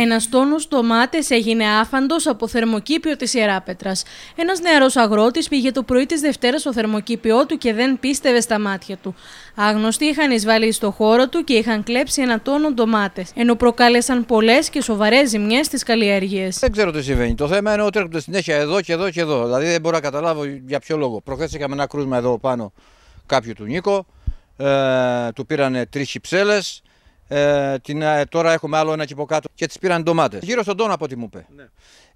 Ένας τόνος ντομάτες έγινε άφαντος από θερμοκήπιο της Ιεράπετρας. Ένας νεαρός αγρότης πήγε το πρωί της Δευτέρας στο θερμοκήπιό του και δεν πίστευε στα μάτια του. Άγνωστοι είχαν εισβάλει στο χώρο του και είχαν κλέψει ένα τόνο ντομάτες, ενώ προκάλεσαν πολλές και σοβαρές ζημιές στις καλλιέργειες. Δεν ξέρω τι συμβαίνει. Το θέμα είναι ότι έρχονται συνέχεια εδώ και εδώ και εδώ. Δηλαδή δεν μπορώ να καταλάβω για ποιο λόγο. Προχθές είχαμε ένα κρούσμα εδώ πάνω κάποιου του Νίκο. Ε, του πήρανε τρεις χυψέλε. Ε, την, ε, τώρα έχουμε άλλο ένα κάτω και τις πήραν ντομάτες. Γύρω στον τόνο από ό,τι μου είπε. Ναι.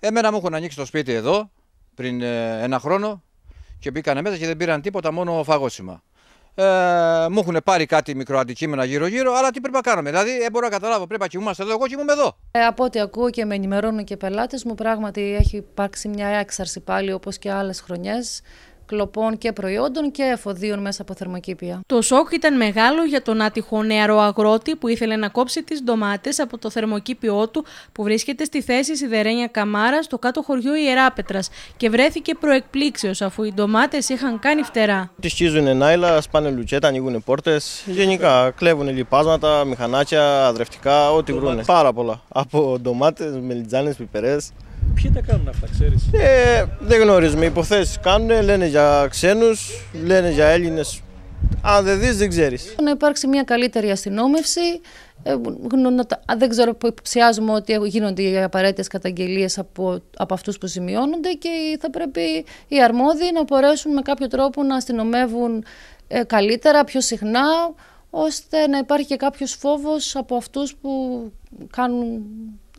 Εμένα μου έχουν ανοίξει το σπίτι εδώ πριν ε, ένα χρόνο και μπήκανε μέσα και δεν πήραν τίποτα, μόνο φαγόσιμα. Ε, μου έχουν πάρει αντικείμενα μικροαντικείμενα γύρω-γύρω, αλλά τι πρέπει να κάνουμε. Δηλαδή, δεν μπορώ να καταλάβω. Πρέπει να κοιμούμαστε εδώ, εγώ κοιμούμαι εδώ. Ε, από ό,τι ακούω και με ενημερώνουν και πελάτες μου, πράγματι έχει υπάρξει μια έξαρση πάλι όπως και άλλες χρονιές κλοπών και προϊόντων και εφοδίων μέσα από θερμοκήπια. Το σοκ ήταν μεγάλο για τον άτυχο νεαρό αγρότη που ήθελε να κόψει τις ντομάτες από το θερμοκήπιό του που βρίσκεται στη θέση Σιδερένια Καμάρα στο κάτω χωριό Ιεράπετρας και βρέθηκε προεκπλήξεως αφού οι ντομάτες είχαν κάνει φτερά. Τι σκίζουν νάιλα, σπάνε λουτσέτα, ανοίγουν πόρτες. Γενικά κλέβουν λιπάσματα, μηχανάκια, αδρευτικά, ό,τι βρούνε. Πάρα πολλά. Από ντομάτες, μελιτζάνες, πιπερές. Ποιοι τα κάνουν αυτά, ξέρεις. Ε, δεν γνωρίζουμε. Υποθέσει κάνουν, λένε για ξένους, λένε για Έλληνες. Αν δεν δεις, δεν ξέρεις. Να υπάρξει μια καλύτερη αστυνόμευση. Ε, δεν ξέρω που υποψιάζουμε ότι γίνονται οι απαραίτητες καταγγελίες από, από αυτούς που σημειώνονται και θα πρέπει οι αρμόδιοι να μπορέσουν με κάποιο τρόπο να αστυνομεύουν ε, καλύτερα, πιο συχνά, ώστε να υπάρχει και κάποιος φόβος από αυτούς που κάνουν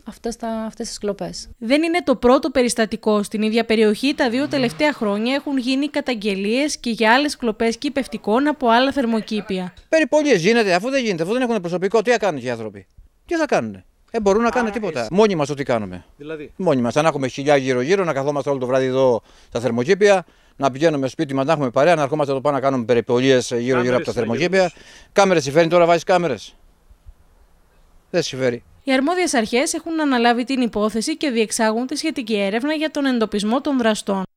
αυτές, τα, αυτές τις κλοπές. Δεν είναι το πρώτο περιστατικό στην ίδια περιοχή. Τα δύο τελευταία χρόνια έχουν γίνει καταγγελίες και για άλλες κλοπές κυπευτικών από άλλα θερμοκήπια. Περιπολίες γίνεται, αφού δεν γίνεται, αφού δεν έχουν προσωπικό, τι θα κάνουν οι άνθρωποι. Τι θα κάνουν. Δεν μπορούν να κάνουν τίποτα. Εσύ. Μόνοι μας ό,τι κάνουμε. Δηλαδή. Μόνοι μας. Αν έχουμε χιλιά γύρω-γύρω, να καθόμαστε όλο το βράδυ εδώ στα θερμοκήπια, να πηγαίνουμε σπίτι μας, να έχουμε παρέα, να ερχόμαστε εδώ πάνω να κάνουμε περιπολίες ε, γύρω-γύρω από τα θερμοκήπια. Κάμερες συμφέρει τώρα, βάζεις κάμερες. Δεν συμφέρει. Οι αρμόδιες αρχές έχουν αναλάβει την υπόθεση και διεξάγουν τη σχετική έρευνα για τον εντοπισμό των δραστών.